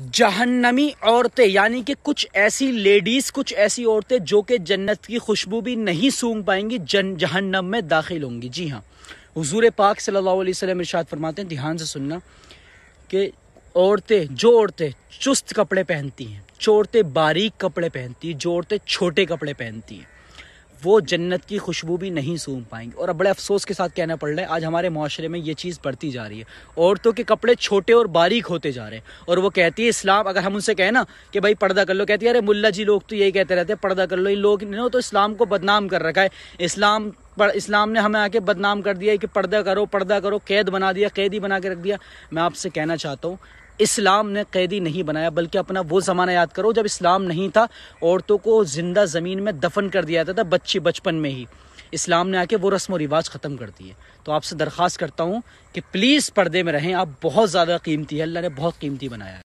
जहन्नमी औरतें यानी कि कुछ ऐसी लेडीज़ कुछ ऐसी औरतें जो कि जन्नत की खुशबू भी नहीं सूंघ पाएंगी जन जहन्नम में दाखिल होंगी जी हाँ हजूर पाक सल्लल्लाहु अलैहि वसल्लम इरशाद फरमाते हैं ध्यान से सुनना कि औरतें जो औरतें चुस्त कपड़े पहनती हैं जो औरतें बारीक कपड़े पहनती हैं जो औरतें छोटे कपड़े पहनती हैं वो जन्नत की खुशबू भी नहीं सूंघ पाएंगे और अब बड़े अफसोस के साथ कहना पड़ रहा है आज हमारे माशरे में ये चीज़ बढ़ती जा रही है औरतों के कपड़े छोटे और बारीक होते जा रहे हैं और वो कहती है इस्लाम अगर हम उनसे कहें ना कि भाई पर्दा कर लो कहती है अरे मुल्ला जी लोग तो यही कहते रहते हैं पर्दा कर लो इन लोग तो इस्लाम को बदनाम कर रखा है इस्लाम पर इस्लाम ने हमें आके बदनाम कर दिया कि पर्दा करो पर्दा करो कैद बना दिया कैदी बना के रख दिया मैं आपसे कहना चाहता हूँ इस्लाम ने कैदी नहीं बनाया बल्कि अपना वो ज़माना याद करो जब इस्लाम नहीं था औरतों को ज़िंदा ज़मीन में दफन कर दिया जाता था बच्चे बचपन में ही इस्लाम ने आके वो रस्म व रिवाज ख़त्म कर दिए तो आपसे दरख्वास्त करता हूँ कि प्लीज़ पर्दे में रहें आप बहुत ज़्यादा कीमती है अल्लाह ने बहुत कीमती बनाया है